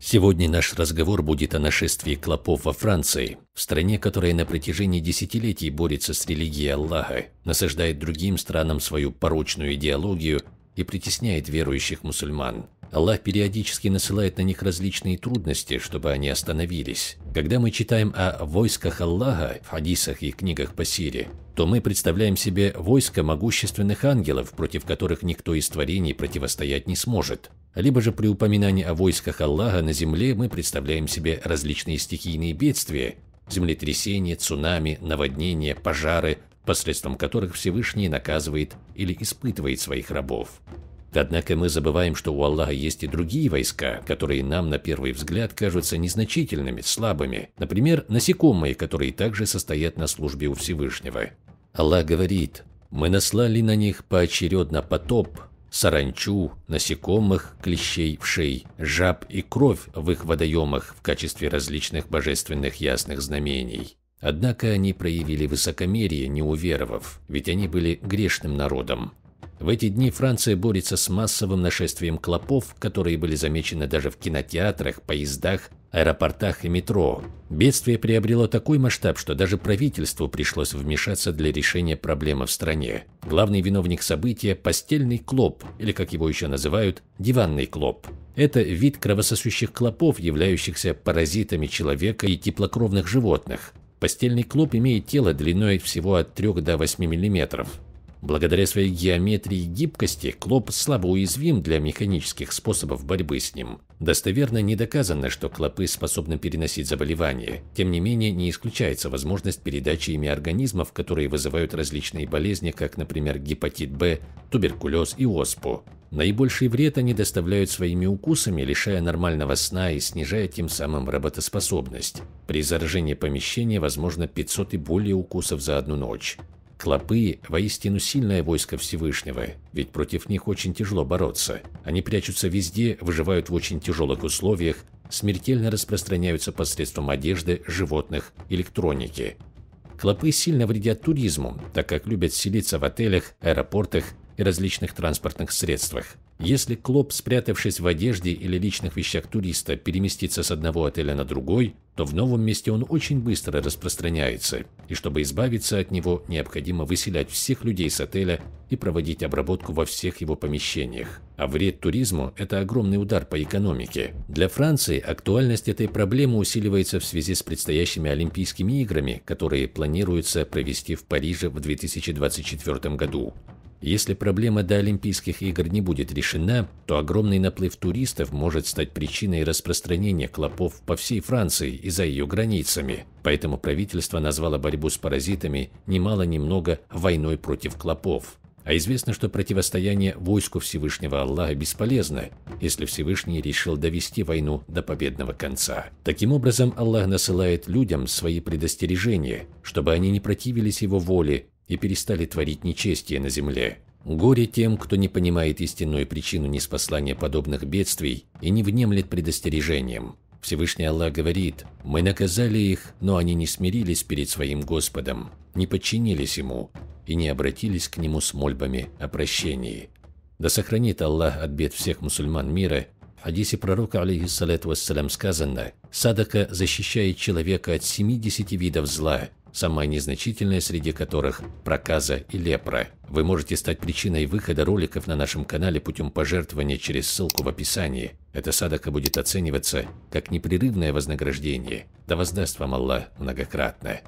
Сегодня наш разговор будет о нашествии клопов во Франции, в стране, которая на протяжении десятилетий борется с религией Аллаха, насаждает другим странам свою порочную идеологию и притесняет верующих мусульман. Аллах периодически насылает на них различные трудности, чтобы они остановились. Когда мы читаем о войсках Аллаха в хадисах и книгах по Сирии, то мы представляем себе войско могущественных ангелов, против которых никто из творений противостоять не сможет. Либо же при упоминании о войсках Аллаха на земле мы представляем себе различные стихийные бедствия, землетрясения, цунами, наводнения, пожары, посредством которых Всевышний наказывает или испытывает своих рабов. Однако мы забываем, что у Аллаха есть и другие войска, которые нам на первый взгляд кажутся незначительными, слабыми. Например, насекомые, которые также состоят на службе у Всевышнего. Аллах говорит, «Мы наслали на них поочередно потоп, саранчу, насекомых, клещей, вшей, жаб и кровь в их водоемах в качестве различных божественных ясных знамений». Однако они проявили высокомерие, не уверовав, ведь они были грешным народом. В эти дни Франция борется с массовым нашествием клопов, которые были замечены даже в кинотеатрах, поездах, аэропортах и метро. Бедствие приобрело такой масштаб, что даже правительству пришлось вмешаться для решения проблемы в стране. Главный виновник события – постельный клоп, или как его еще называют, диванный клоп. Это вид кровососущих клопов, являющихся паразитами человека и теплокровных животных. Постельный клоп имеет тело длиной всего от 3 до 8 мм. Благодаря своей геометрии и гибкости клоп слабо уязвим для механических способов борьбы с ним. Достоверно не доказано, что клопы способны переносить заболевания. Тем не менее, не исключается возможность передачи ими организмов, которые вызывают различные болезни, как, например, гепатит Б, туберкулез и оспу. Наибольший вред они доставляют своими укусами, лишая нормального сна и снижая тем самым работоспособность. При заражении помещения возможно 500 и более укусов за одну ночь. Клопы – воистину сильное войско Всевышнего, ведь против них очень тяжело бороться. Они прячутся везде, выживают в очень тяжелых условиях, смертельно распространяются посредством одежды, животных, электроники. Клопы сильно вредят туризму, так как любят селиться в отелях, аэропортах и различных транспортных средствах. Если Клоп, спрятавшись в одежде или личных вещах туриста, переместится с одного отеля на другой, то в новом месте он очень быстро распространяется, и чтобы избавиться от него, необходимо выселять всех людей с отеля и проводить обработку во всех его помещениях. А вред туризму – это огромный удар по экономике. Для Франции актуальность этой проблемы усиливается в связи с предстоящими Олимпийскими играми, которые планируется провести в Париже в 2024 году. Если проблема до Олимпийских игр не будет решена, то огромный наплыв туристов может стать причиной распространения клопов по всей Франции и за ее границами. Поэтому правительство назвало борьбу с паразитами немало-немного войной против клопов. А известно, что противостояние войску Всевышнего Аллаха бесполезно, если Всевышний решил довести войну до победного конца. Таким образом, Аллах насылает людям свои предостережения, чтобы они не противились его воле и перестали творить нечестие на земле. Горе тем, кто не понимает истинную причину неспослания подобных бедствий и не внемлет предостережением. Всевышний Аллах говорит, «Мы наказали их, но они не смирились перед своим Господом, не подчинились Ему и не обратились к Нему с мольбами о прощении». Да сохранит Аллах от бед всех мусульман мира в хадисе пророка, алейхиссалату вассалям, сказано, «Садака защищает человека от 70 видов зла, самая незначительная среди которых – проказа и лепра. Вы можете стать причиной выхода роликов на нашем канале путем пожертвования через ссылку в описании. Эта садака будет оцениваться как непрерывное вознаграждение. Да воздаст вам Аллах многократно.